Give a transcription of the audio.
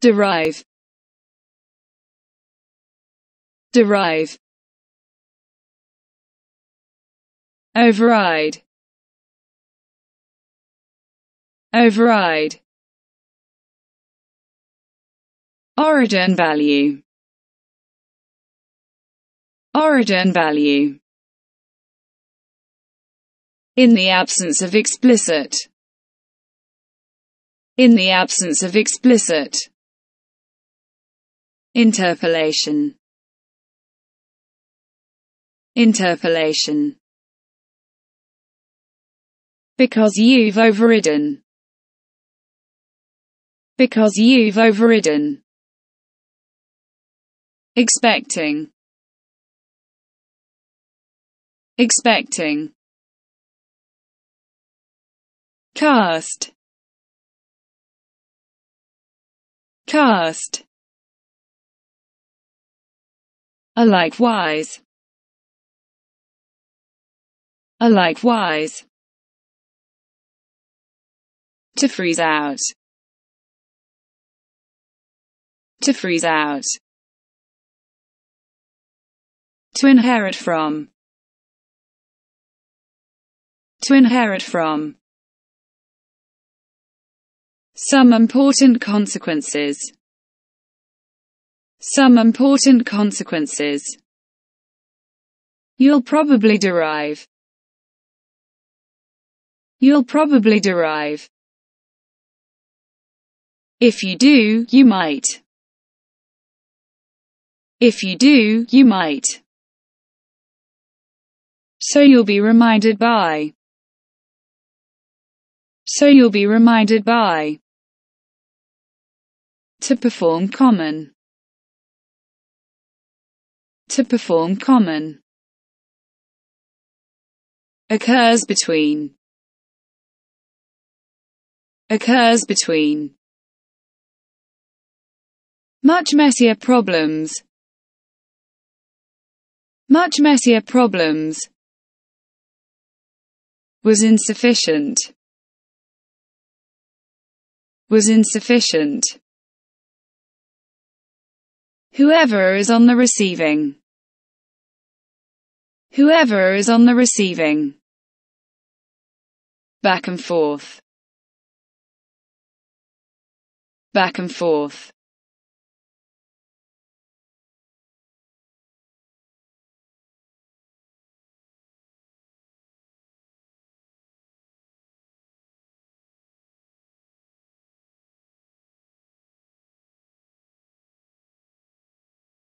derive derive override override origin value Origin value in the absence of explicit in the absence of explicit interpolation interpolation because you've overridden because you've overridden expecting expecting cast cast a likewise a likewise to freeze out to freeze out to inherit from to inherit from. Some important consequences. Some important consequences. You'll probably derive. You'll probably derive. If you do, you might. If you do, you might. So you'll be reminded by so you'll be reminded by to perform common to perform common occurs between occurs between much messier problems much messier problems was insufficient was insufficient. Whoever is on the receiving. Whoever is on the receiving. Back and forth. Back and forth.